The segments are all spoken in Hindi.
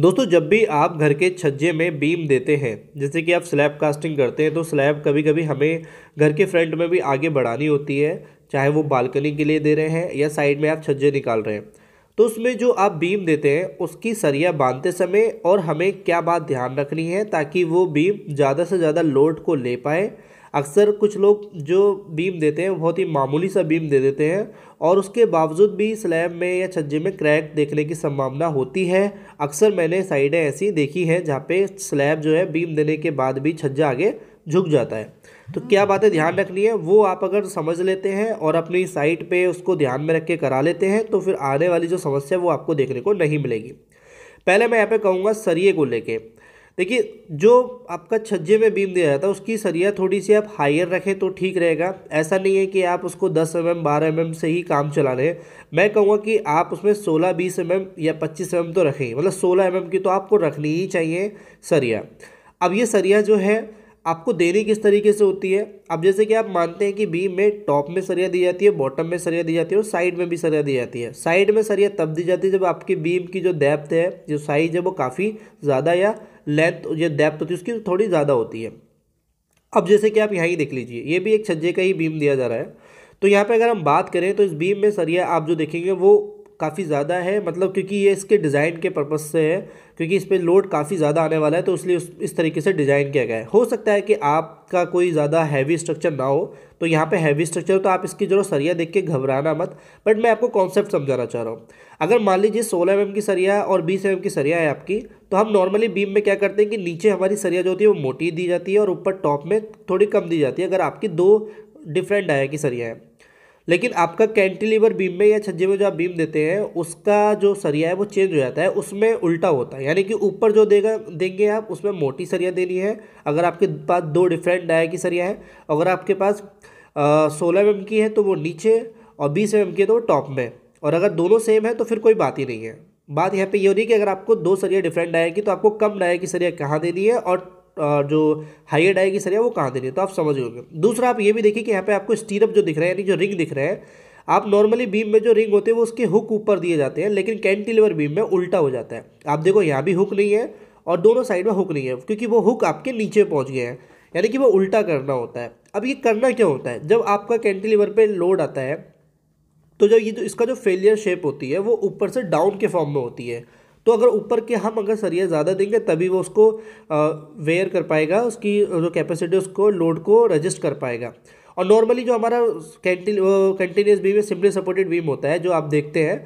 दोस्तों जब भी आप घर के छज्जे में बीम देते हैं जैसे कि आप स्लैब कास्टिंग करते हैं तो स्लैब कभी कभी हमें घर के फ्रंट में भी आगे बढ़ानी होती है चाहे वो बालकनी के लिए दे रहे हैं या साइड में आप छज्जे निकाल रहे हैं तो उसमें जो आप बीम देते हैं उसकी सरिया बांधते समय और हमें क्या बात ध्यान रखनी है ताकि वो बीम ज़्यादा से ज़्यादा लोड को ले पाए अक्सर कुछ लोग जो बीम देते हैं बहुत ही मामूली सा बीम दे देते हैं और उसके बावजूद भी स्लैब में या छज्जे में क्रैक देखने की संभावना होती है अक्सर मैंने साइडें ऐसी देखी हैं जहाँ पे स्लैब जो है बीम देने के बाद भी छज्जा आगे झुक जाता है तो हाँ। क्या बातें ध्यान रखनी है वो आप अगर समझ लेते हैं और अपनी साइट पे उसको ध्यान में रख के करा लेते हैं तो फिर आने वाली जो समस्या है वो आपको देखने को नहीं मिलेगी पहले मैं यहाँ पे कहूँगा सरिये को लेके देखिए जो आपका छज्जे में बीम दिया जाता है उसकी सरिया थोड़ी सी आप हायर रखें तो ठीक रहेगा ऐसा नहीं है कि आप उसको 10 एम एम बारह एम mm एम से ही काम चला रहे मैं कहूँगा कि आप उसमें 16 बीस एम mm एम या 25 एम एम तो रखें मतलब 16 एम एम की तो आपको रखनी ही चाहिए सरिया अब ये सरिया जो है आपको देनी किस तरीके से होती है अब जैसे कि आप मानते हैं कि बी में टॉप में सरिया दी जाती है बॉटम में सरिया दी जाती है और साइड में भी सरिया दी जाती है साइड में सरिया तब दी जाती है जब आपकी बीम की जो डेप्थ है जो साइज है वो काफ़ी ज़्यादा या लेंथ जो डेप्थ होती है उसकी थोड़ी ज़्यादा होती है अब जैसे कि आप यहाँ ही देख लीजिए ये भी एक छज्जे का ही बीम दिया जा रहा है तो यहाँ पर अगर हम बात करें तो इस बीम में सरिया आप जो देखेंगे वो काफ़ी ज़्यादा है मतलब क्योंकि ये इसके डिज़ाइन के पर्पज़ से है क्योंकि इस पर लोड काफ़ी ज़्यादा आने वाला है तो इसलिए उस इस तरीके से डिज़ाइन किया गया है हो सकता है कि आपका कोई ज़्यादा हैवी स्ट्रक्चर ना हो तो यहाँ पे हैवी स्ट्रक्चर तो आप इसकी जरूर सरिया देख के घबराना मत बट मैं आपको कॉन्सेप्ट समझाना चाह रहा हूँ अगर मान लीजिए सोलह एम mm की सरिया और बीस एम mm की सरिया है आपकी तो हम नॉर्मली बीम में क्या करते हैं कि नीचे हमारी सरिया जो होती है वो मोटी दी जाती है और ऊपर टॉप में थोड़ी कम दी जाती है अगर आपकी दो डिफरेंट डाया की सरिया है लेकिन आपका कैंटिलीवर बीम में या छज्जे में जो आप बीम देते हैं उसका जो सरिया है वो चेंज हो जाता है उसमें उल्टा होता है यानी कि ऊपर जो देगा देंगे आप उसमें मोटी सरिया देनी है अगर आपके पास दो डिफरेंट डाया की सरिया है अगर आपके पास सोलह एम की है तो वो नीचे और बीस एम की है तो वो टॉप में और अगर दोनों सेम है तो फिर कोई बात ही नहीं है बात यहाँ पे ये हो रही है कि अगर आपको दो सरिया डिफरेंट डाय की तो आपको कम डाया की सरिया कहाँ देनी है और जो हाइयर डाई सर वो कहाँ देनी है तो आप समझ गए दूसरा आप ये भी देखिए कि यहाँ पे आपको स्टीरअप जो दिख रहा है यानी जो रिंग दिख रहा है आप नॉर्मली बीम में जो रिंग होते हैं वो उसके हुक ऊपर दिए जाते हैं लेकिन कैंटिलीवर बीम में उल्टा हो जाता है आप देखो यहाँ भी हुक नहीं है और दोनों साइड में हुक नहीं है क्योंकि वो हुक आपके नीचे पहुँच गए हैं यानी कि वो उल्टा करना होता है अब ये करना क्यों होता है जब आपका कैंटिलीवर पर लोड आता है तो जब ये जो इसका जो फेलियर शेप होती है वो ऊपर से डाउन के फॉर्म में होती है तो अगर ऊपर के हम अगर सरिया ज़्यादा देंगे तभी वो उसको वेयर कर पाएगा उसकी जो कैपेसिटी उसको लोड को रजिस्ट कर पाएगा और नॉर्मली जो हमारा कंटिन्यूस बीम है सिंपली सपोर्टेड बीम होता है जो आप देखते हैं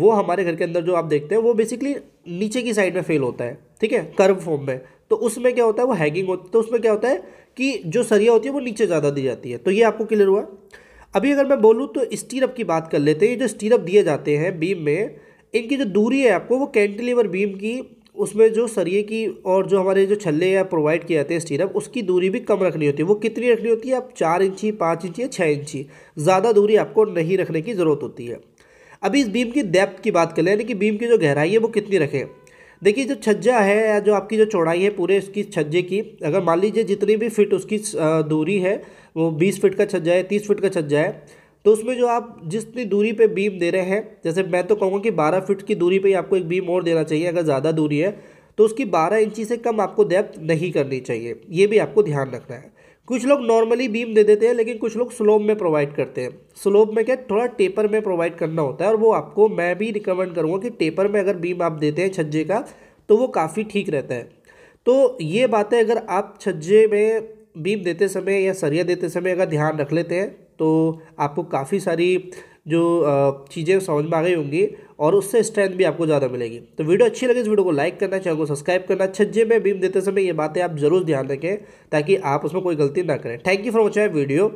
वो हमारे घर के अंदर जो आप देखते हैं वो बेसिकली नीचे की साइड में फेल होता है ठीक है कर्व फॉर्म में तो उसमें क्या होता है वो हैगिंग होती है तो उसमें क्या होता है कि जो सरिया होती है वो नीचे ज़्यादा दी जाती है तो ये आपको क्लियर हुआ अभी अगर मैं बोलूँ तो स्टीरअप की बात कर लेते हैं ये जो स्टीरअप दिए जाते हैं बीम में इनकी जो दूरी है आपको वो कैंटिलीवर बीम की उसमें जो सरिये की और जो हमारे जो छल्ले या प्रोवाइड किए जाते हैं स्टीरप उसकी दूरी भी कम रखनी होती है वो कितनी रखनी होती है आप चार इंची पाँच इंची या छः इंची ज़्यादा दूरी आपको नहीं रखने की ज़रूरत होती है अभी इस बीम की डेप्थ की बात करें यानी कि बीम की जो गहराई है वो कितनी रखें देखिए जो छज्जा है या जो आपकी जो चौड़ाई है पूरे उसकी छज्जे की अगर मान लीजिए जितनी भी फिट उसकी दूरी है वो बीस फिट का छज्जा है तीस फिट का छज्जा है तो उसमें जो आप जितनी दूरी पे बीम दे रहे हैं जैसे मैं तो कहूँगा कि बारह फीट की दूरी पे ही आपको एक बीम और देना चाहिए अगर ज़्यादा दूरी है तो उसकी बारह इंची से कम आपको डेप्थ नहीं करनी चाहिए ये भी आपको ध्यान रखना है कुछ लोग नॉर्मली बीम दे देते हैं लेकिन कुछ लोग स्लोप में प्रोवाइड करते हैं स्लोप में क्या थोड़ा टेपर में प्रोवाइड करना होता है और वो आपको मैं भी रिकमेंड करूँगा कि टेपर में अगर बीम आप देते हैं छज्जे का तो वो काफ़ी ठीक रहता है तो ये बातें अगर आप छज्जे में बीप देते समय या सरिया देते समय अगर ध्यान रख लेते हैं तो आपको काफ़ी सारी जो चीज़ें समझ में आ गई होंगी और उससे स्ट्रेंथ भी आपको ज़्यादा मिलेगी तो वीडियो अच्छी लगे तो इस वीडियो को लाइक करना चैनल को सब्सक्राइब करना छज्जे में बीम देते समय ये बातें आप जरूर ध्यान रखें ताकि आप उसमें कोई गलती ना करें thank you for watching video